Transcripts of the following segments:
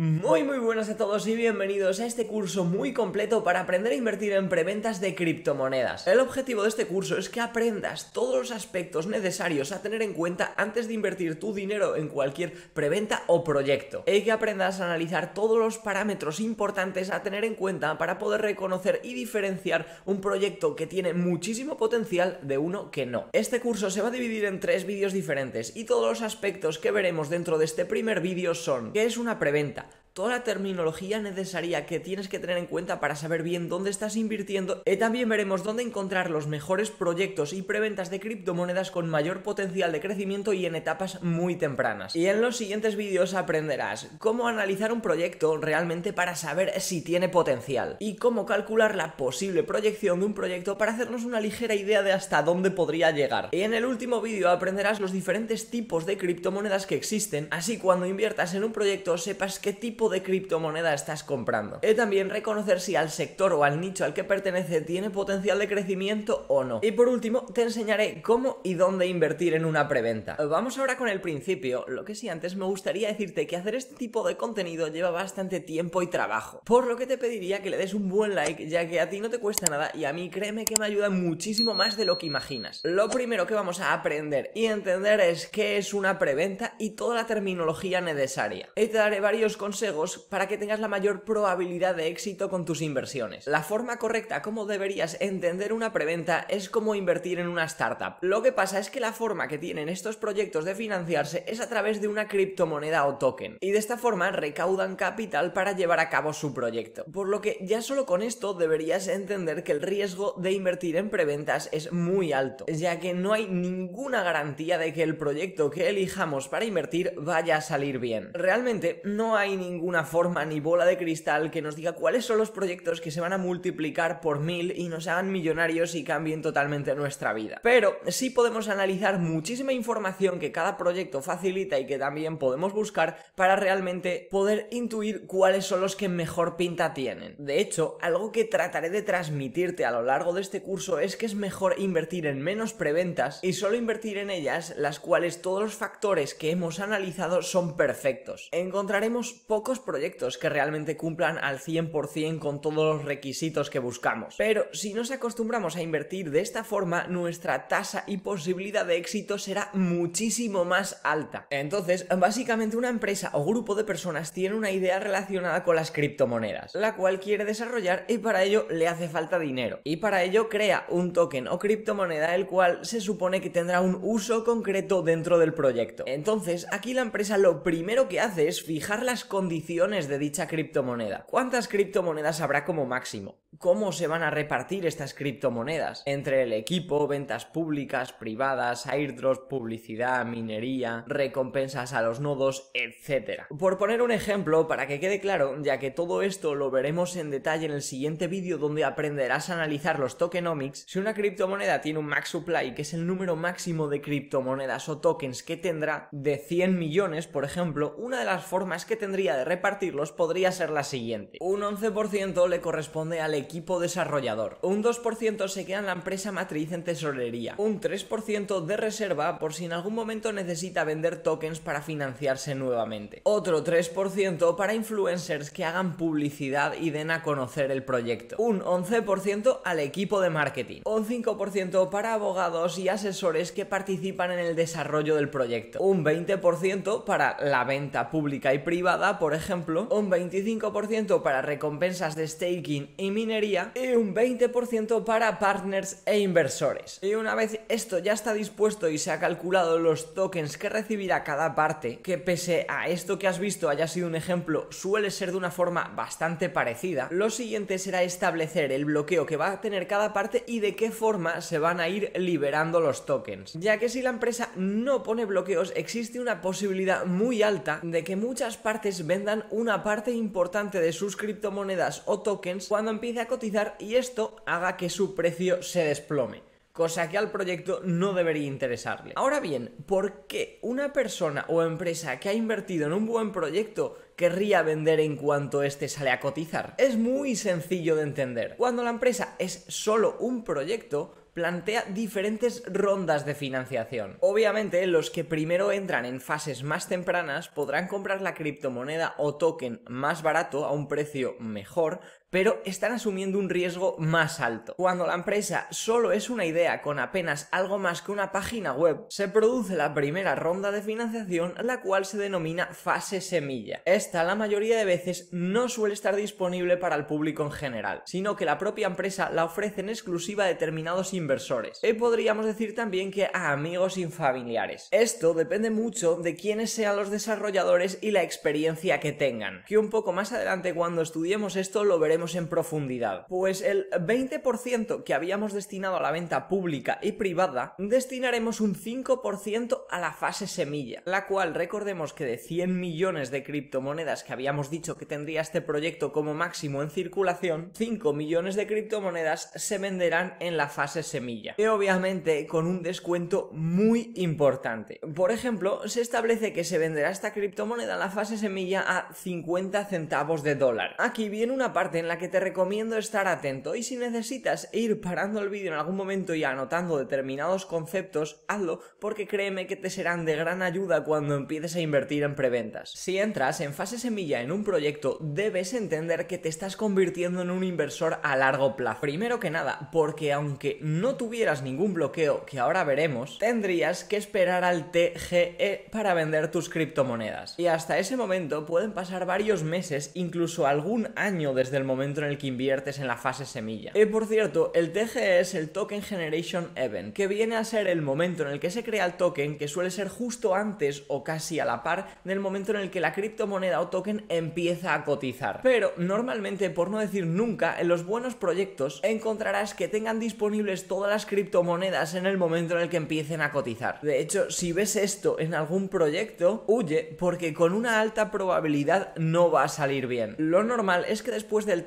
Muy muy buenas a todos y bienvenidos a este curso muy completo para aprender a invertir en preventas de criptomonedas. El objetivo de este curso es que aprendas todos los aspectos necesarios a tener en cuenta antes de invertir tu dinero en cualquier preventa o proyecto. Y que aprendas a analizar todos los parámetros importantes a tener en cuenta para poder reconocer y diferenciar un proyecto que tiene muchísimo potencial de uno que no. Este curso se va a dividir en tres vídeos diferentes y todos los aspectos que veremos dentro de este primer vídeo son qué es una preventa, toda la terminología necesaria que tienes que tener en cuenta para saber bien dónde estás invirtiendo y eh, también veremos dónde encontrar los mejores proyectos y preventas de criptomonedas con mayor potencial de crecimiento y en etapas muy tempranas. Y en los siguientes vídeos aprenderás cómo analizar un proyecto realmente para saber si tiene potencial y cómo calcular la posible proyección de un proyecto para hacernos una ligera idea de hasta dónde podría llegar. Y en el último vídeo aprenderás los diferentes tipos de criptomonedas que existen, así cuando inviertas en un proyecto sepas qué tipo de criptomoneda estás comprando. Y también reconocer si al sector o al nicho al que pertenece tiene potencial de crecimiento o no. Y por último, te enseñaré cómo y dónde invertir en una preventa. Vamos ahora con el principio. Lo que sí, antes me gustaría decirte que hacer este tipo de contenido lleva bastante tiempo y trabajo. Por lo que te pediría que le des un buen like, ya que a ti no te cuesta nada y a mí créeme que me ayuda muchísimo más de lo que imaginas. Lo primero que vamos a aprender y entender es qué es una preventa y toda la terminología necesaria. Y te daré varios consejos para que tengas la mayor probabilidad de éxito con tus inversiones. La forma correcta como deberías entender una preventa es como invertir en una startup. Lo que pasa es que la forma que tienen estos proyectos de financiarse es a través de una criptomoneda o token, y de esta forma recaudan capital para llevar a cabo su proyecto. Por lo que ya solo con esto deberías entender que el riesgo de invertir en preventas es muy alto, ya que no hay ninguna garantía de que el proyecto que elijamos para invertir vaya a salir bien. Realmente no hay ningún una forma ni bola de cristal que nos diga cuáles son los proyectos que se van a multiplicar por mil y nos hagan millonarios y cambien totalmente nuestra vida. Pero sí podemos analizar muchísima información que cada proyecto facilita y que también podemos buscar para realmente poder intuir cuáles son los que mejor pinta tienen. De hecho, algo que trataré de transmitirte a lo largo de este curso es que es mejor invertir en menos preventas y solo invertir en ellas las cuales todos los factores que hemos analizado son perfectos. Encontraremos poco proyectos que realmente cumplan al 100% con todos los requisitos que buscamos. Pero si nos acostumbramos a invertir de esta forma, nuestra tasa y posibilidad de éxito será muchísimo más alta. Entonces, básicamente una empresa o grupo de personas tiene una idea relacionada con las criptomonedas, la cual quiere desarrollar y para ello le hace falta dinero. Y para ello crea un token o criptomoneda el cual se supone que tendrá un uso concreto dentro del proyecto. Entonces, aquí la empresa lo primero que hace es fijar las condiciones de dicha criptomoneda. ¿Cuántas criptomonedas habrá como máximo? cómo se van a repartir estas criptomonedas entre el equipo, ventas públicas, privadas, airdrops, publicidad, minería, recompensas a los nodos, etc. Por poner un ejemplo, para que quede claro, ya que todo esto lo veremos en detalle en el siguiente vídeo donde aprenderás a analizar los tokenomics, si una criptomoneda tiene un max supply, que es el número máximo de criptomonedas o tokens que tendrá, de 100 millones, por ejemplo, una de las formas que tendría de repartirlos podría ser la siguiente. Un 11% le corresponde al equipo desarrollador. Un 2% se queda en la empresa matriz en tesorería. Un 3% de reserva por si en algún momento necesita vender tokens para financiarse nuevamente. Otro 3% para influencers que hagan publicidad y den a conocer el proyecto. Un 11% al equipo de marketing. Un 5% para abogados y asesores que participan en el desarrollo del proyecto. Un 20% para la venta pública y privada, por ejemplo. Un 25% para recompensas de staking y minería y un 20% para partners e inversores. Y una vez esto ya está dispuesto y se ha calculado los tokens que recibirá cada parte, que pese a esto que has visto haya sido un ejemplo, suele ser de una forma bastante parecida, lo siguiente será establecer el bloqueo que va a tener cada parte y de qué forma se van a ir liberando los tokens. Ya que si la empresa no pone bloqueos, existe una posibilidad muy alta de que muchas partes vendan una parte importante de sus criptomonedas o tokens cuando empiece a cotizar y esto haga que su precio se desplome cosa que al proyecto no debería interesarle. Ahora bien, ¿por qué una persona o empresa que ha invertido en un buen proyecto querría vender en cuanto éste sale a cotizar? Es muy sencillo de entender. Cuando la empresa es solo un proyecto, plantea diferentes rondas de financiación. Obviamente, los que primero entran en fases más tempranas podrán comprar la criptomoneda o token más barato a un precio mejor, pero están asumiendo un riesgo más alto. Cuando la empresa solo es una idea con apenas algo más que una página web, se produce la primera ronda de financiación, la cual se denomina fase semilla. Esta la mayoría de veces no suele estar disponible para el público en general, sino que la propia empresa la ofrece en exclusiva a determinados inversores. Y podríamos decir también que a amigos y familiares. Esto depende mucho de quiénes sean los desarrolladores y la experiencia que tengan, que un poco más adelante cuando estudiemos esto lo veremos en profundidad. Pues el 20% que habíamos destinado a la venta pública y privada, destinaremos un 5% a la fase semilla, la cual recordemos que de 100 millones de criptomonedas que habíamos dicho que tendría este proyecto como máximo en circulación, 5 millones de criptomonedas se venderán en la fase semilla. Y obviamente con un descuento muy importante. Por ejemplo, se establece que se venderá esta criptomoneda en la fase semilla a 50 centavos de dólar. Aquí viene una parte en la que te recomiendo estar atento y si necesitas ir parando el vídeo en algún momento y anotando determinados conceptos, hazlo porque créeme que te serán de gran ayuda cuando empieces a invertir en preventas. Si entras en fase semilla en un proyecto, debes entender que te estás convirtiendo en un inversor a largo plazo. Primero que nada, porque aunque no tuvieras ningún bloqueo, que ahora veremos, tendrías que esperar al TGE para vender tus criptomonedas. Y hasta ese momento pueden pasar varios meses, incluso algún año desde el momento momento en el que inviertes en la fase semilla. Y eh, por cierto, el TGE es el Token Generation Event, que viene a ser el momento en el que se crea el token, que suele ser justo antes o casi a la par del momento en el que la criptomoneda o token empieza a cotizar. Pero normalmente, por no decir nunca, en los buenos proyectos encontrarás que tengan disponibles todas las criptomonedas en el momento en el que empiecen a cotizar. De hecho, si ves esto en algún proyecto, huye porque con una alta probabilidad no va a salir bien. Lo normal es que después del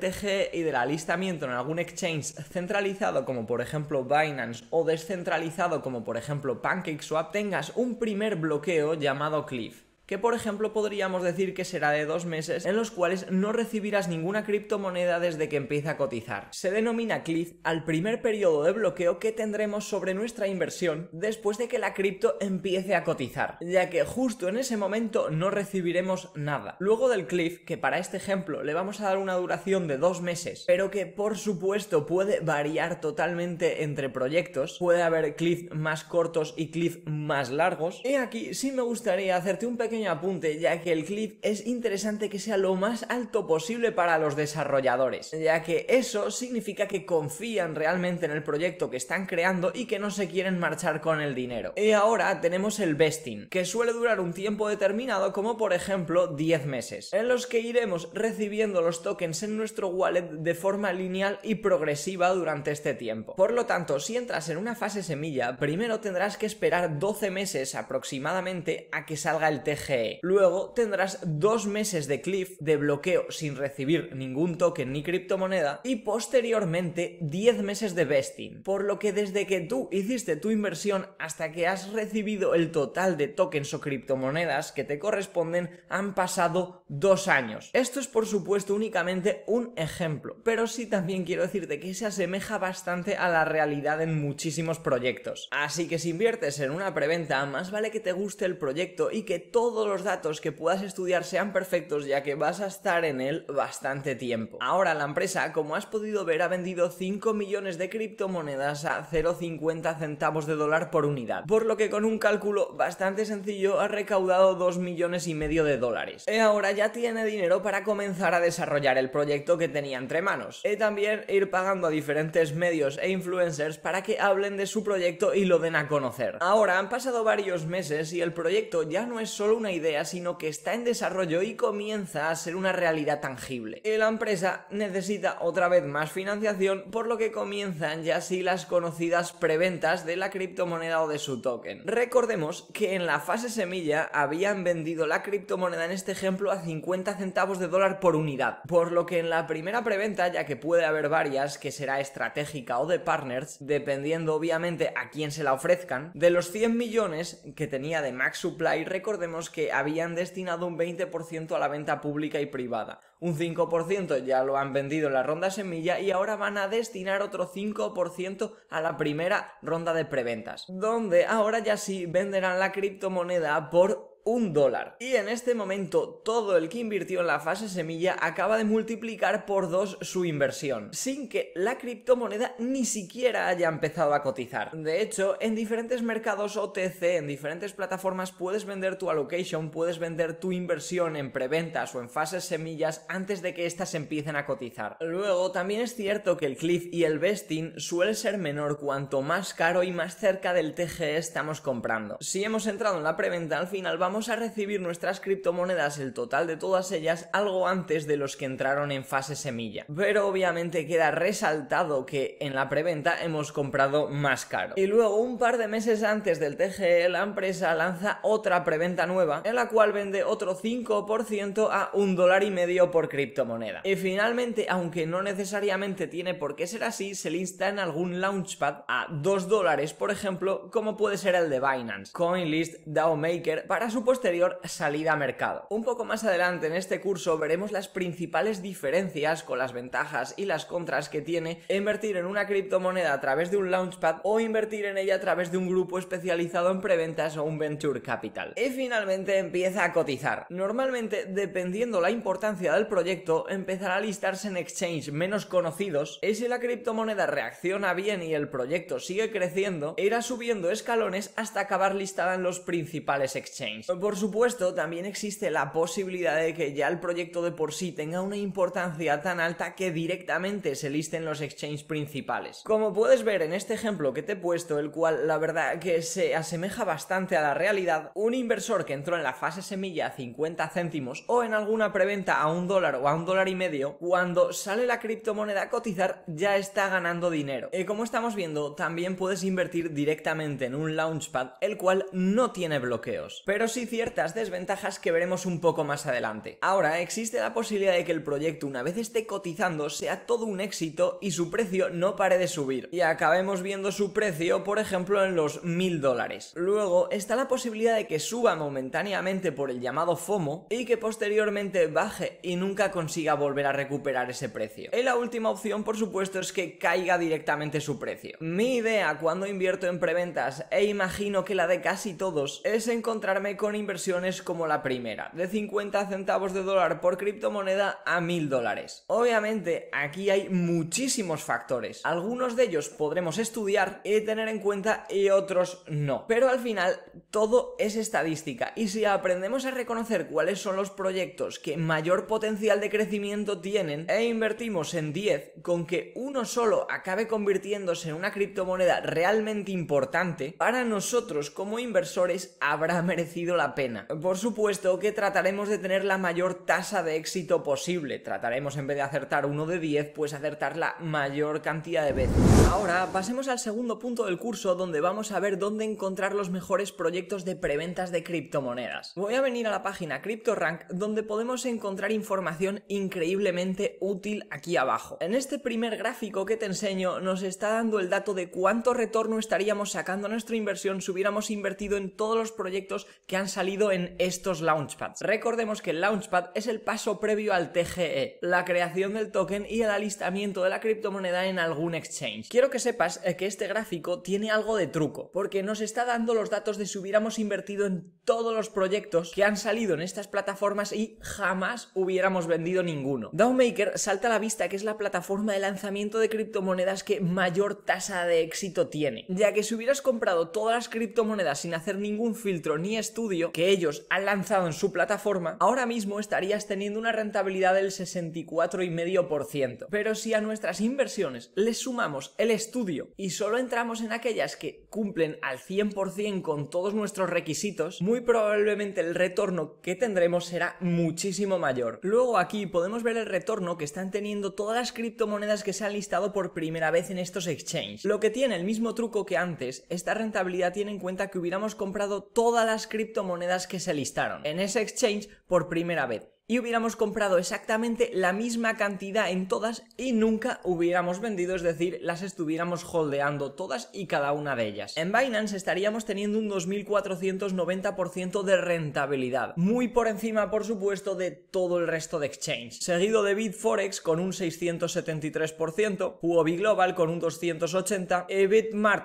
y del alistamiento en algún exchange centralizado como por ejemplo Binance o descentralizado como por ejemplo PancakeSwap tengas un primer bloqueo llamado Cliff que por ejemplo podríamos decir que será de dos meses en los cuales no recibirás ninguna criptomoneda desde que empieza a cotizar. Se denomina cliff al primer periodo de bloqueo que tendremos sobre nuestra inversión después de que la cripto empiece a cotizar, ya que justo en ese momento no recibiremos nada. Luego del cliff, que para este ejemplo le vamos a dar una duración de dos meses, pero que por supuesto puede variar totalmente entre proyectos, puede haber cliff más cortos y cliff más largos, y aquí sí me gustaría hacerte un pequeño apunte, ya que el clip es interesante que sea lo más alto posible para los desarrolladores, ya que eso significa que confían realmente en el proyecto que están creando y que no se quieren marchar con el dinero. Y ahora tenemos el vesting, que suele durar un tiempo determinado, como por ejemplo 10 meses, en los que iremos recibiendo los tokens en nuestro wallet de forma lineal y progresiva durante este tiempo. Por lo tanto, si entras en una fase semilla, primero tendrás que esperar 12 meses aproximadamente a que salga el TG Luego tendrás dos meses de cliff de bloqueo sin recibir ningún token ni criptomoneda y posteriormente 10 meses de vesting, por lo que desde que tú hiciste tu inversión hasta que has recibido el total de tokens o criptomonedas que te corresponden han pasado dos años. Esto es por supuesto únicamente un ejemplo, pero sí también quiero decirte que se asemeja bastante a la realidad en muchísimos proyectos. Así que si inviertes en una preventa, más vale que te guste el proyecto y que todo todos los datos que puedas estudiar sean perfectos ya que vas a estar en él bastante tiempo. Ahora la empresa, como has podido ver, ha vendido 5 millones de criptomonedas a 0,50 centavos de dólar por unidad, por lo que con un cálculo bastante sencillo ha recaudado 2 millones y medio de dólares. Y eh, ahora ya tiene dinero para comenzar a desarrollar el proyecto que tenía entre manos. Y eh, también ir pagando a diferentes medios e influencers para que hablen de su proyecto y lo den a conocer. Ahora han pasado varios meses y el proyecto ya no es solo una idea, sino que está en desarrollo y comienza a ser una realidad tangible. La empresa necesita otra vez más financiación, por lo que comienzan ya así las conocidas preventas de la criptomoneda o de su token. Recordemos que en la fase semilla habían vendido la criptomoneda en este ejemplo a 50 centavos de dólar por unidad, por lo que en la primera preventa, ya que puede haber varias, que será estratégica o de partners, dependiendo obviamente a quién se la ofrezcan, de los 100 millones que tenía de max supply, recordemos que habían destinado un 20% a la venta pública y privada. Un 5% ya lo han vendido en la ronda semilla y ahora van a destinar otro 5% a la primera ronda de preventas, donde ahora ya sí venderán la criptomoneda por un dólar. Y en este momento todo el que invirtió en la fase semilla acaba de multiplicar por dos su inversión, sin que la criptomoneda ni siquiera haya empezado a cotizar. De hecho, en diferentes mercados OTC, en diferentes plataformas puedes vender tu allocation, puedes vender tu inversión en preventas o en fases semillas antes de que éstas empiecen a cotizar. Luego, también es cierto que el cliff y el vesting suele ser menor cuanto más caro y más cerca del TGE estamos comprando. Si hemos entrado en la preventa, al final vamos a recibir nuestras criptomonedas, el total de todas ellas, algo antes de los que entraron en fase semilla. Pero obviamente queda resaltado que en la preventa hemos comprado más caro. Y luego, un par de meses antes del TGE, la empresa lanza otra preventa nueva, en la cual vende otro 5% a un dólar y medio por criptomoneda. Y finalmente, aunque no necesariamente tiene por qué ser así, se lista en algún launchpad a 2 dólares, por ejemplo, como puede ser el de Binance, CoinList, maker para su posterior salida a mercado. Un poco más adelante en este curso veremos las principales diferencias con las ventajas y las contras que tiene invertir en una criptomoneda a través de un launchpad o invertir en ella a través de un grupo especializado en preventas o un venture capital. Y finalmente empieza a cotizar. Normalmente, dependiendo la importancia del proyecto, empezará a listarse en exchanges menos conocidos y si la criptomoneda reacciona bien y el proyecto sigue creciendo, irá subiendo escalones hasta acabar listada en los principales exchanges. Por supuesto, también existe la posibilidad de que ya el proyecto de por sí tenga una importancia tan alta que directamente se listen los exchanges principales. Como puedes ver en este ejemplo que te he puesto, el cual la verdad que se asemeja bastante a la realidad, un inversor que entró en la fase semilla a 50 céntimos o en alguna preventa a un dólar o a un dólar y medio, cuando sale la criptomoneda a cotizar ya está ganando dinero. Y eh, como estamos viendo, también puedes invertir directamente en un launchpad, el cual no tiene bloqueos. Pero ciertas desventajas que veremos un poco más adelante. Ahora, existe la posibilidad de que el proyecto una vez esté cotizando sea todo un éxito y su precio no pare de subir y acabemos viendo su precio, por ejemplo, en los mil dólares. Luego está la posibilidad de que suba momentáneamente por el llamado FOMO y que posteriormente baje y nunca consiga volver a recuperar ese precio. Y la última opción, por supuesto, es que caiga directamente su precio. Mi idea cuando invierto en preventas e imagino que la de casi todos es encontrarme con inversiones como la primera, de 50 centavos de dólar por criptomoneda a 1000 dólares. Obviamente, aquí hay muchísimos factores. Algunos de ellos podremos estudiar y tener en cuenta y otros no. Pero al final, todo es estadística y si aprendemos a reconocer cuáles son los proyectos que mayor potencial de crecimiento tienen e invertimos en 10 con que uno solo acabe convirtiéndose en una criptomoneda realmente importante, para nosotros como inversores habrá merecido la pena. Por supuesto que trataremos de tener la mayor tasa de éxito posible. Trataremos en vez de acertar uno de 10, pues acertar la mayor cantidad de veces. Ahora pasemos al segundo punto del curso donde vamos a ver dónde encontrar los mejores proyectos de preventas de criptomonedas. Voy a venir a la página CryptoRank donde podemos encontrar información increíblemente útil aquí abajo. En este primer gráfico que te enseño nos está dando el dato de cuánto retorno estaríamos sacando nuestra inversión si hubiéramos invertido en todos los proyectos que han salido en estos launchpads. Recordemos que el launchpad es el paso previo al TGE, la creación del token y el alistamiento de la criptomoneda en algún exchange. Quiero que sepas eh, que este gráfico tiene algo de truco, porque nos está dando los datos de si hubiéramos invertido en todos los proyectos que han salido en estas plataformas y jamás hubiéramos vendido ninguno. Downmaker salta a la vista que es la plataforma de lanzamiento de criptomonedas que mayor tasa de éxito tiene, ya que si hubieras comprado todas las criptomonedas sin hacer ningún filtro ni estudio, que ellos han lanzado en su plataforma, ahora mismo estarías teniendo una rentabilidad del 64,5%. Pero si a nuestras inversiones les sumamos el estudio y solo entramos en aquellas que cumplen al 100% con todos nuestros requisitos, muy probablemente el retorno que tendremos será muchísimo mayor. Luego aquí podemos ver el retorno que están teniendo todas las criptomonedas que se han listado por primera vez en estos exchanges. Lo que tiene el mismo truco que antes, esta rentabilidad tiene en cuenta que hubiéramos comprado todas las criptomonedas monedas que se listaron en ese exchange por primera vez y hubiéramos comprado exactamente la misma cantidad en todas y nunca hubiéramos vendido, es decir, las estuviéramos holdeando todas y cada una de ellas. En Binance estaríamos teniendo un 2.490% de rentabilidad, muy por encima, por supuesto, de todo el resto de exchange. Seguido de Bitforex con un 673%, Huobi Global con un 280%, eBitMart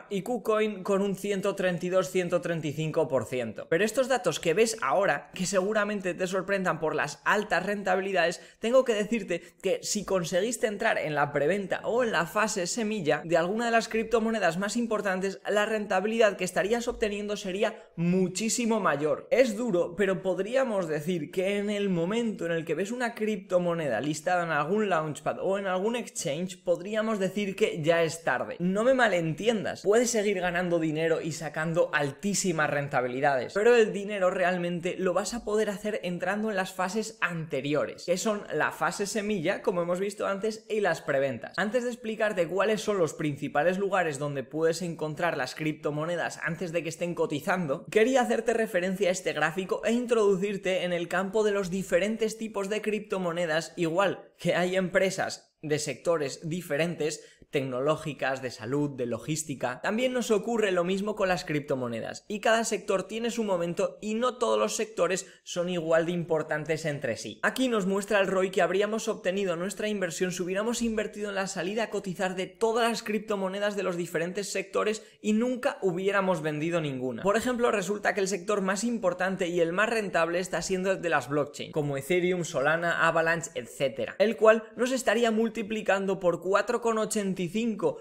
Bitmart y KuCoin con un 132-135%. Pero estos datos que ves ahora, que seguramente te sorprendan por las altas rentabilidades, tengo que decirte que si conseguiste entrar en la preventa o en la fase semilla de alguna de las criptomonedas más importantes, la rentabilidad que estarías obteniendo sería muchísimo mayor. Es duro, pero podríamos decir que en el momento en el que ves una criptomoneda listada en algún launchpad o en algún exchange, podríamos decir que ya es tarde. No me malentiendas, puedes seguir ganando dinero y sacando altísimas rentabilidades, pero el dinero realmente lo vas a poder hacer entrando en las fases anteriores, que son la fase semilla, como hemos visto antes, y las preventas. Antes de explicarte cuáles son los principales lugares donde puedes encontrar las criptomonedas antes de que estén cotizando, quería hacerte referencia a este gráfico e introducirte en el campo de los diferentes tipos de criptomonedas, igual que hay empresas de sectores diferentes tecnológicas, de salud, de logística. También nos ocurre lo mismo con las criptomonedas y cada sector tiene su momento y no todos los sectores son igual de importantes entre sí. Aquí nos muestra el ROI que habríamos obtenido nuestra inversión si hubiéramos invertido en la salida a cotizar de todas las criptomonedas de los diferentes sectores y nunca hubiéramos vendido ninguna. Por ejemplo, resulta que el sector más importante y el más rentable está siendo el de las blockchains, como Ethereum, Solana, Avalanche, etc. El cual nos estaría multiplicando por 4,80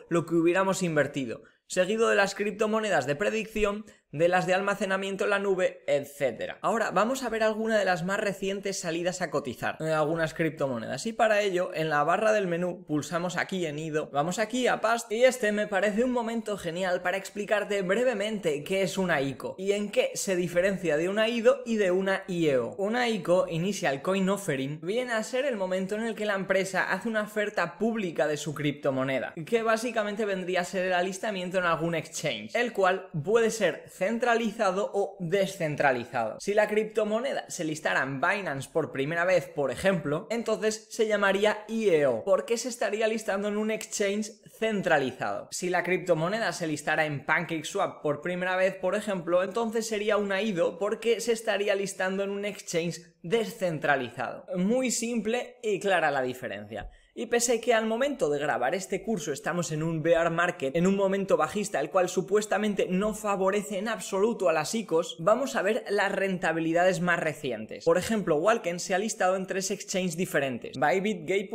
lo que hubiéramos invertido, seguido de las criptomonedas de predicción de las de almacenamiento en la nube, etc. Ahora vamos a ver alguna de las más recientes salidas a cotizar, de eh, algunas criptomonedas, y para ello en la barra del menú pulsamos aquí en IDO, vamos aquí a PAST, y este me parece un momento genial para explicarte brevemente qué es una ICO y en qué se diferencia de una IDO y de una IEO. Una ICO, Initial Coin Offering, viene a ser el momento en el que la empresa hace una oferta pública de su criptomoneda, que básicamente vendría a ser el alistamiento en algún exchange, el cual puede ser centralizado o descentralizado. Si la criptomoneda se listara en Binance por primera vez, por ejemplo, entonces se llamaría IEO, porque se estaría listando en un exchange centralizado. Si la criptomoneda se listara en PancakeSwap por primera vez, por ejemplo, entonces sería una IDO e porque se estaría listando en un exchange descentralizado. Muy simple y clara la diferencia. Y pese que al momento de grabar este curso estamos en un bear market, en un momento bajista, el cual supuestamente no favorece en absoluto a las ICOs, vamos a ver las rentabilidades más recientes. Por ejemplo, Walken se ha listado en tres exchanges diferentes, Bybit, y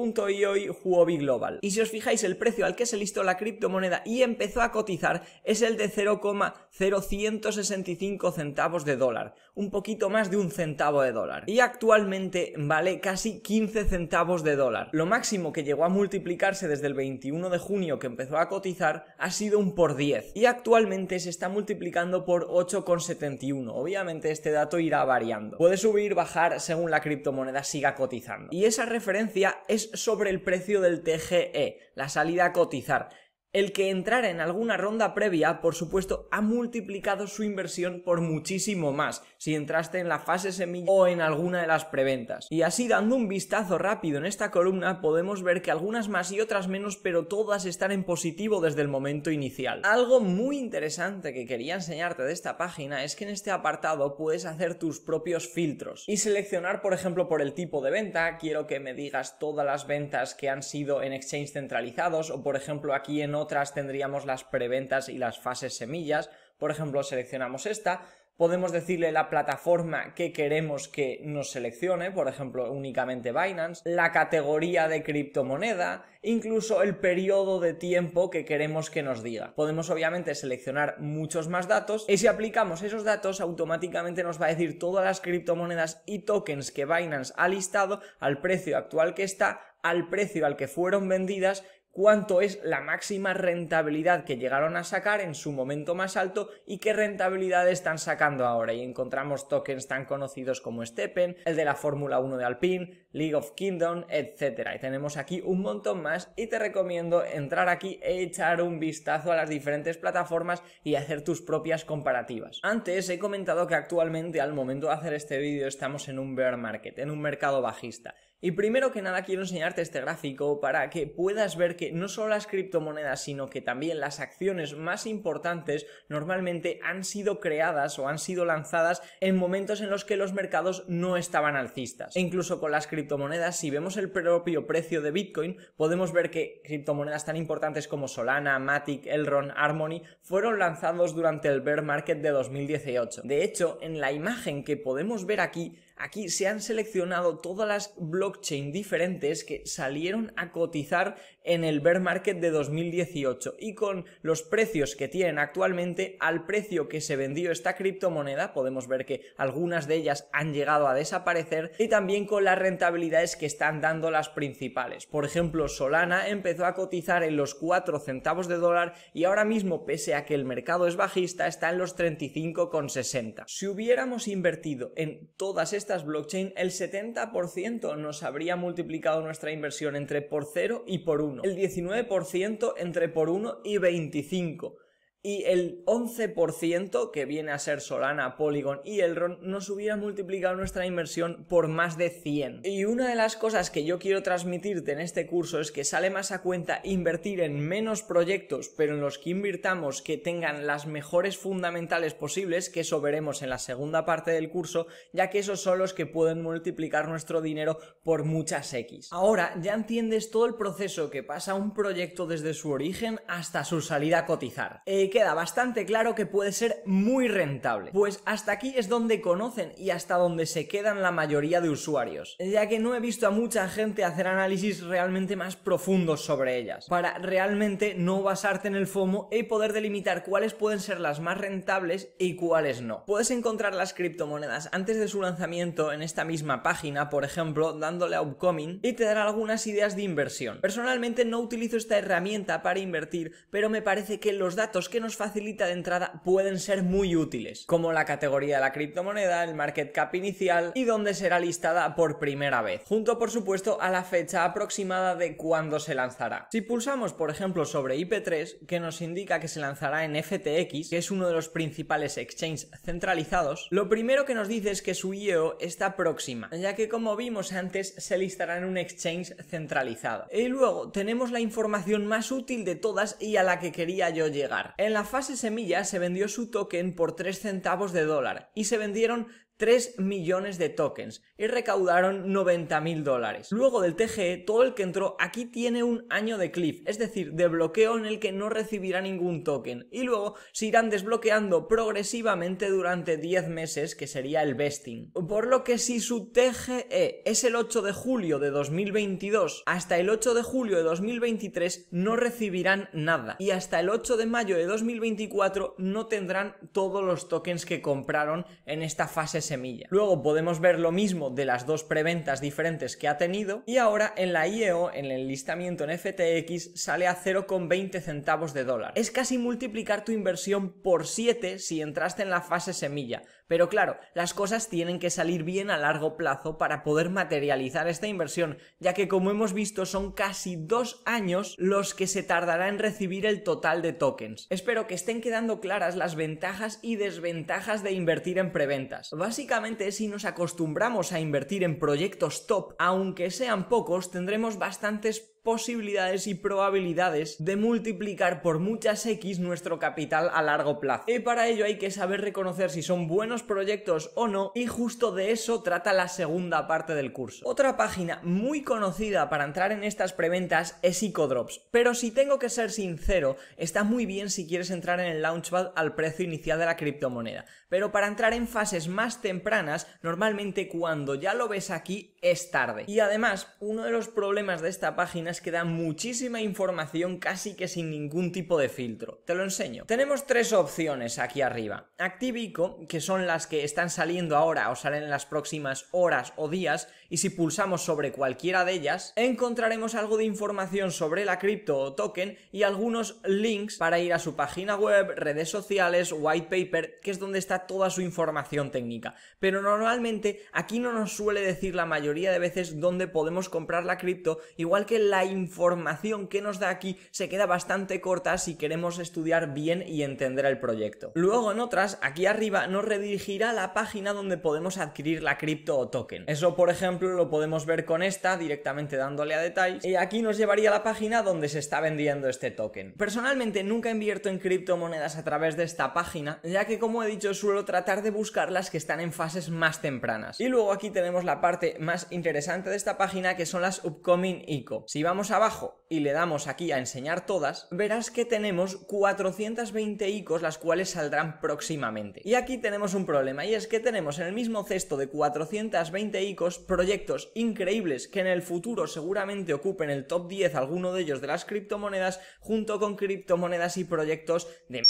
Huobi Global. Y si os fijáis, el precio al que se listó la criptomoneda y empezó a cotizar es el de 0,065 centavos de dólar, un poquito más de un centavo de dólar. Y actualmente vale casi 15 centavos de dólar. Lo máximo que llegó a multiplicarse desde el 21 de junio que empezó a cotizar ha sido un por 10. Y actualmente se está multiplicando por 8,71. Obviamente este dato irá variando. Puede subir, bajar según la criptomoneda siga cotizando. Y esa referencia es sobre el precio del TGE, la salida a cotizar el que entrara en alguna ronda previa, por supuesto, ha multiplicado su inversión por muchísimo más si entraste en la fase semilla o en alguna de las preventas. Y así dando un vistazo rápido en esta columna podemos ver que algunas más y otras menos, pero todas están en positivo desde el momento inicial. Algo muy interesante que quería enseñarte de esta página es que en este apartado puedes hacer tus propios filtros y seleccionar, por ejemplo, por el tipo de venta, quiero que me digas todas las ventas que han sido en exchange centralizados o por ejemplo aquí en otras tendríamos las preventas y las fases semillas. Por ejemplo, seleccionamos esta, podemos decirle la plataforma que queremos que nos seleccione, por ejemplo, únicamente Binance, la categoría de criptomoneda, incluso el periodo de tiempo que queremos que nos diga. Podemos obviamente seleccionar muchos más datos y si aplicamos esos datos automáticamente nos va a decir todas las criptomonedas y tokens que Binance ha listado al precio actual que está al precio al que fueron vendidas cuánto es la máxima rentabilidad que llegaron a sacar en su momento más alto y qué rentabilidad están sacando ahora. Y encontramos tokens tan conocidos como Steppen, el de la Fórmula 1 de Alpine, League of Kingdom, etc. Y tenemos aquí un montón más y te recomiendo entrar aquí e echar un vistazo a las diferentes plataformas y hacer tus propias comparativas. Antes he comentado que actualmente al momento de hacer este vídeo estamos en un bear market, en un mercado bajista. Y primero que nada quiero enseñarte este gráfico para que puedas ver que no solo las criptomonedas, sino que también las acciones más importantes normalmente han sido creadas o han sido lanzadas en momentos en los que los mercados no estaban alcistas. E incluso con las criptomonedas, si vemos el propio precio de Bitcoin, podemos ver que criptomonedas tan importantes como Solana, Matic, Elrond, Harmony fueron lanzados durante el bear market de 2018. De hecho, en la imagen que podemos ver aquí, Aquí se han seleccionado todas las blockchain diferentes que salieron a cotizar en el bear market de 2018 y con los precios que tienen actualmente al precio que se vendió esta criptomoneda podemos ver que algunas de ellas han llegado a desaparecer y también con las rentabilidades que están dando las principales. Por ejemplo, Solana empezó a cotizar en los 4 centavos de dólar y ahora mismo pese a que el mercado es bajista está en los 35,60. Si hubiéramos invertido en todas estas blockchain, el 70% nos habría multiplicado nuestra inversión entre por 0 y por 1, el 19% entre por 1 y 25 y el 11% que viene a ser Solana, Polygon y Elrond nos hubiera multiplicado nuestra inversión por más de 100. Y una de las cosas que yo quiero transmitirte en este curso es que sale más a cuenta invertir en menos proyectos, pero en los que invirtamos que tengan las mejores fundamentales posibles, que eso veremos en la segunda parte del curso, ya que esos son los que pueden multiplicar nuestro dinero por muchas X. Ahora ya entiendes todo el proceso que pasa un proyecto desde su origen hasta su salida a cotizar queda bastante claro que puede ser muy rentable. Pues hasta aquí es donde conocen y hasta donde se quedan la mayoría de usuarios, ya que no he visto a mucha gente hacer análisis realmente más profundos sobre ellas, para realmente no basarte en el FOMO y poder delimitar cuáles pueden ser las más rentables y cuáles no. Puedes encontrar las criptomonedas antes de su lanzamiento en esta misma página, por ejemplo, dándole a Upcoming y te dará algunas ideas de inversión. Personalmente no utilizo esta herramienta para invertir, pero me parece que los datos que nos facilita de entrada pueden ser muy útiles, como la categoría de la criptomoneda, el market cap inicial y donde será listada por primera vez, junto por supuesto a la fecha aproximada de cuándo se lanzará. Si pulsamos por ejemplo sobre IP3, que nos indica que se lanzará en FTX, que es uno de los principales exchanges centralizados, lo primero que nos dice es que su IEO está próxima, ya que como vimos antes se listará en un exchange centralizado. Y luego tenemos la información más útil de todas y a la que quería yo llegar. En la fase semilla se vendió su token por 3 centavos de dólar y se vendieron 3 millones de tokens y recaudaron 90 mil dólares. Luego del TGE, todo el que entró aquí tiene un año de cliff, es decir, de bloqueo en el que no recibirá ningún token y luego se irán desbloqueando progresivamente durante 10 meses, que sería el vesting. Por lo que si su TGE es el 8 de julio de 2022 hasta el 8 de julio de 2023 no recibirán nada y hasta el 8 de mayo de 2024 no tendrán todos los tokens que compraron en esta fase Luego podemos ver lo mismo de las dos preventas diferentes que ha tenido y ahora en la IEO, en el listamiento en FTX, sale a 0,20 centavos de dólar. Es casi multiplicar tu inversión por 7 si entraste en la fase semilla, pero claro, las cosas tienen que salir bien a largo plazo para poder materializar esta inversión, ya que como hemos visto son casi dos años los que se tardará en recibir el total de tokens. Espero que estén quedando claras las ventajas y desventajas de invertir en preventas. Básicamente, si nos acostumbramos a invertir en proyectos top, aunque sean pocos, tendremos bastantes posibilidades y probabilidades de multiplicar por muchas X nuestro capital a largo plazo. Y para ello hay que saber reconocer si son buenos proyectos o no, y justo de eso trata la segunda parte del curso. Otra página muy conocida para entrar en estas preventas es Icodrops, pero si tengo que ser sincero, está muy bien si quieres entrar en el Launchpad al precio inicial de la criptomoneda, pero para entrar en fases más tempranas, normalmente cuando ya lo ves aquí es tarde. Y además, uno de los problemas de esta página que dan muchísima información casi que sin ningún tipo de filtro. Te lo enseño. Tenemos tres opciones aquí arriba. Activico, que son las que están saliendo ahora o salen en las próximas horas o días, y si pulsamos sobre cualquiera de ellas, encontraremos algo de información sobre la cripto o token y algunos links para ir a su página web, redes sociales, white paper, que es donde está toda su información técnica. Pero normalmente aquí no nos suele decir la mayoría de veces dónde podemos comprar la cripto, igual que la información que nos da aquí se queda bastante corta si queremos estudiar bien y entender el proyecto. Luego en otras, aquí arriba nos redirigirá la página donde podemos adquirir la cripto o token. Eso por ejemplo lo podemos ver con esta directamente dándole a detalles y aquí nos llevaría a la página donde se está vendiendo este token. Personalmente nunca invierto en criptomonedas a través de esta página ya que como he dicho suelo tratar de buscar las que están en fases más tempranas. Y luego aquí tenemos la parte más interesante de esta página que son las upcoming ICO. Si vamos vamos abajo y le damos aquí a enseñar todas, verás que tenemos 420 icos las cuales saldrán próximamente. Y aquí tenemos un problema y es que tenemos en el mismo cesto de 420 icos proyectos increíbles que en el futuro seguramente ocupen el top 10 alguno de ellos de las criptomonedas junto con criptomonedas y proyectos de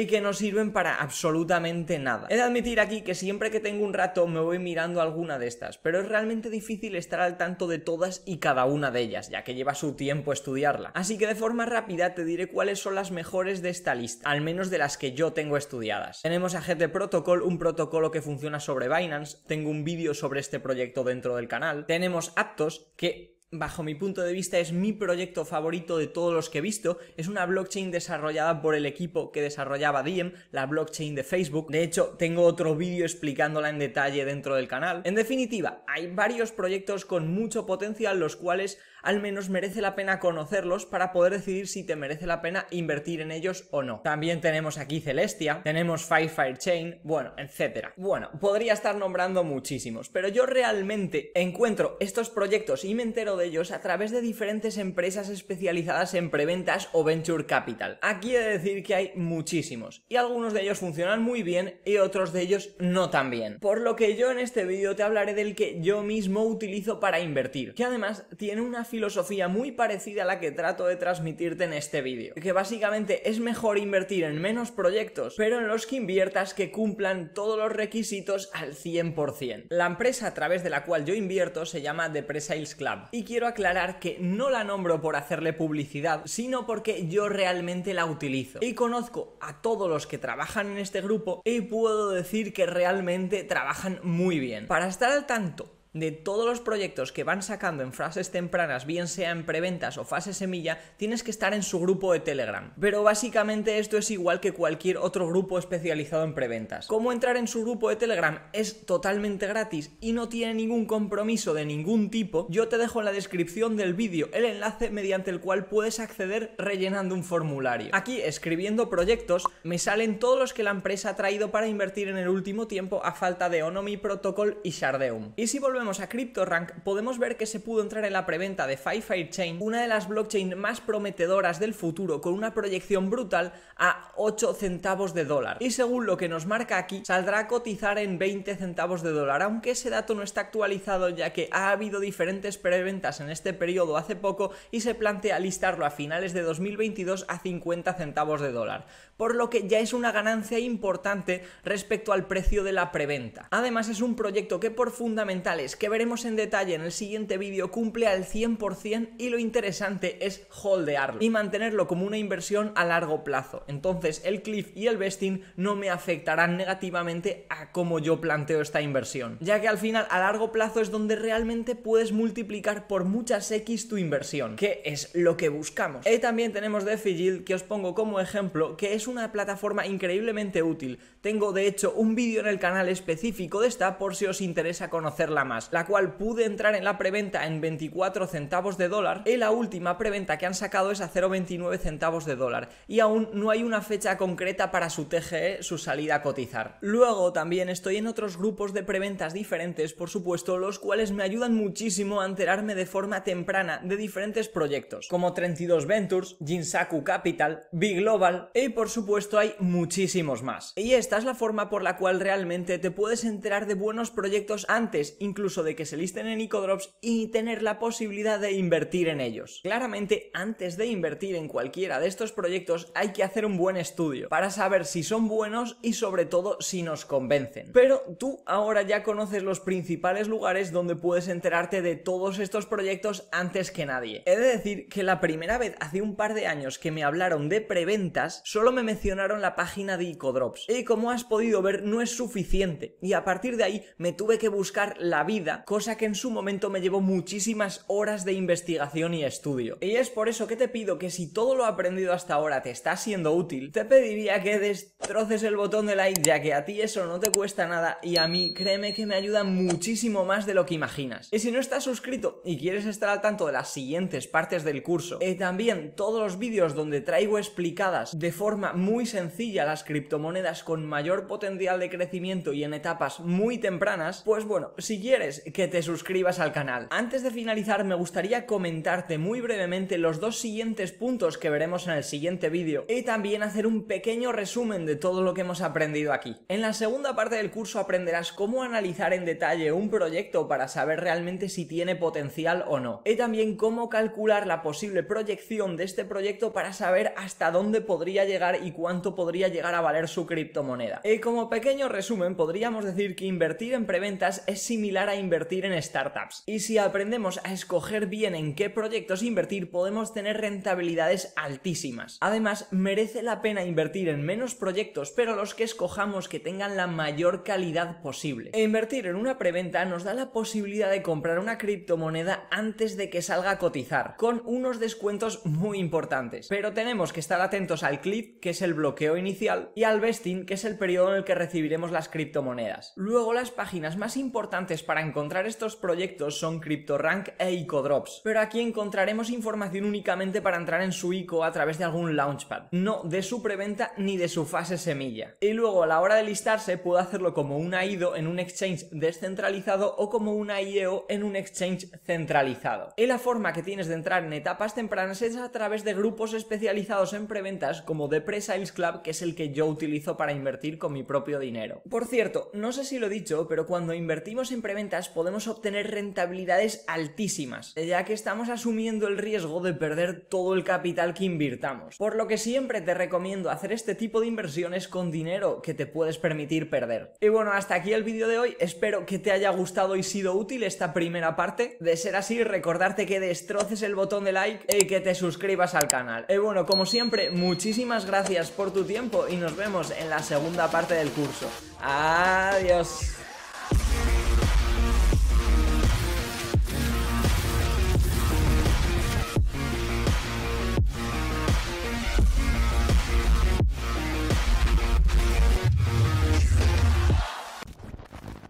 y que no sirven para absolutamente nada. He de admitir aquí que siempre que tengo un rato me voy mirando alguna de estas, pero es realmente difícil estar al tanto de todas y cada una de ellas, ya que lleva su tiempo estudiarla. Así que de forma rápida te diré cuáles son las mejores de esta lista, al menos de las que yo tengo estudiadas. Tenemos a GT Protocol, un protocolo que funciona sobre Binance, tengo un vídeo sobre este proyecto dentro del canal. Tenemos Aptos, que bajo mi punto de vista, es mi proyecto favorito de todos los que he visto. Es una blockchain desarrollada por el equipo que desarrollaba Diem, la blockchain de Facebook. De hecho, tengo otro vídeo explicándola en detalle dentro del canal. En definitiva, hay varios proyectos con mucho potencial los cuales al menos merece la pena conocerlos para poder decidir si te merece la pena invertir en ellos o no. También tenemos aquí Celestia, tenemos Firefire Chain, bueno, etcétera. Bueno, podría estar nombrando muchísimos, pero yo realmente encuentro estos proyectos y me entero de ellos a través de diferentes empresas especializadas en preventas o venture capital. Aquí he de decir que hay muchísimos y algunos de ellos funcionan muy bien y otros de ellos no tan bien. Por lo que yo en este vídeo te hablaré del que yo mismo utilizo para invertir, que además tiene una filosofía muy parecida a la que trato de transmitirte en este vídeo, que básicamente es mejor invertir en menos proyectos, pero en los que inviertas que cumplan todos los requisitos al 100%. La empresa a través de la cual yo invierto se llama The Club y quiero aclarar que no la nombro por hacerle publicidad, sino porque yo realmente la utilizo y conozco a todos los que trabajan en este grupo y puedo decir que realmente trabajan muy bien. Para estar al tanto de todos los proyectos que van sacando en frases tempranas, bien sea en preventas o fase semilla, tienes que estar en su grupo de Telegram. Pero básicamente esto es igual que cualquier otro grupo especializado en preventas. Cómo entrar en su grupo de Telegram es totalmente gratis y no tiene ningún compromiso de ningún tipo, yo te dejo en la descripción del vídeo el enlace mediante el cual puedes acceder rellenando un formulario. Aquí, escribiendo proyectos, me salen todos los que la empresa ha traído para invertir en el último tiempo a falta de Onomi Protocol y Shardeum. Y si a CryptoRank, podemos ver que se pudo entrar en la preventa de Fifire Chain, una de las blockchain más prometedoras del futuro, con una proyección brutal a 8 centavos de dólar. Y según lo que nos marca aquí, saldrá a cotizar en 20 centavos de dólar, aunque ese dato no está actualizado ya que ha habido diferentes preventas en este periodo hace poco y se plantea listarlo a finales de 2022 a 50 centavos de dólar por lo que ya es una ganancia importante respecto al precio de la preventa. Además es un proyecto que por fundamentales que veremos en detalle en el siguiente vídeo cumple al 100% y lo interesante es holdearlo y mantenerlo como una inversión a largo plazo. Entonces el cliff y el vesting no me afectarán negativamente a cómo yo planteo esta inversión, ya que al final a largo plazo es donde realmente puedes multiplicar por muchas X tu inversión, que es lo que buscamos. Y eh, también tenemos de que os pongo como ejemplo que es una plataforma increíblemente útil. Tengo de hecho un vídeo en el canal específico de esta por si os interesa conocerla más, la cual pude entrar en la preventa en 24 centavos de dólar y la última preventa que han sacado es a 0,29 centavos de dólar y aún no hay una fecha concreta para su TGE, su salida a cotizar. Luego también estoy en otros grupos de preventas diferentes, por supuesto, los cuales me ayudan muchísimo a enterarme de forma temprana de diferentes proyectos, como 32 Ventures, Jinsaku Capital, Big Global y por supuesto hay muchísimos más. Y esta es la forma por la cual realmente te puedes enterar de buenos proyectos antes incluso de que se listen en Ecodrops y tener la posibilidad de invertir en ellos. Claramente, antes de invertir en cualquiera de estos proyectos hay que hacer un buen estudio para saber si son buenos y sobre todo si nos convencen. Pero tú ahora ya conoces los principales lugares donde puedes enterarte de todos estos proyectos antes que nadie. He de decir que la primera vez hace un par de años que me hablaron de preventas, solo me mencionaron la página de Icodrops. Y como has podido ver, no es suficiente. Y a partir de ahí me tuve que buscar la vida, cosa que en su momento me llevó muchísimas horas de investigación y estudio. Y es por eso que te pido que si todo lo aprendido hasta ahora te está siendo útil, te pediría que destroces el botón de like, ya que a ti eso no te cuesta nada y a mí créeme que me ayuda muchísimo más de lo que imaginas. Y si no estás suscrito y quieres estar al tanto de las siguientes partes del curso, y también todos los vídeos donde traigo explicadas de forma muy sencilla las criptomonedas con mayor potencial de crecimiento y en etapas muy tempranas, pues bueno, si quieres que te suscribas al canal. Antes de finalizar me gustaría comentarte muy brevemente los dos siguientes puntos que veremos en el siguiente vídeo y también hacer un pequeño resumen de todo lo que hemos aprendido aquí. En la segunda parte del curso aprenderás cómo analizar en detalle un proyecto para saber realmente si tiene potencial o no y también cómo calcular la posible proyección de este proyecto para saber hasta dónde podría llegar y cuánto podría llegar a valer su criptomoneda. Y eh, como pequeño resumen, podríamos decir que invertir en preventas es similar a invertir en startups. Y si aprendemos a escoger bien en qué proyectos invertir, podemos tener rentabilidades altísimas. Además, merece la pena invertir en menos proyectos, pero los que escojamos que tengan la mayor calidad posible. E invertir en una preventa nos da la posibilidad de comprar una criptomoneda antes de que salga a cotizar, con unos descuentos muy importantes. Pero tenemos que estar atentos al clip que es el bloqueo inicial, y al vesting, que es el periodo en el que recibiremos las criptomonedas. Luego, las páginas más importantes para encontrar estos proyectos son CryptoRank e IcoDrops, pero aquí encontraremos información únicamente para entrar en su ICO a través de algún launchpad, no de su preventa ni de su fase semilla. Y luego, a la hora de listarse, puedo hacerlo como un IDO en un exchange descentralizado o como una IEO en un exchange centralizado. Y la forma que tienes de entrar en etapas tempranas es a través de grupos especializados en preventas como Depress Sales Club que es el que yo utilizo para invertir con mi propio dinero. Por cierto, no sé si lo he dicho, pero cuando invertimos en preventas podemos obtener rentabilidades altísimas, ya que estamos asumiendo el riesgo de perder todo el capital que invirtamos. Por lo que siempre te recomiendo hacer este tipo de inversiones con dinero que te puedes permitir perder. Y bueno, hasta aquí el vídeo de hoy. Espero que te haya gustado y sido útil esta primera parte. De ser así, recordarte que destroces el botón de like y que te suscribas al canal. Y bueno, como siempre, muchísimas gracias por tu tiempo y nos vemos en la segunda parte del curso. Adiós.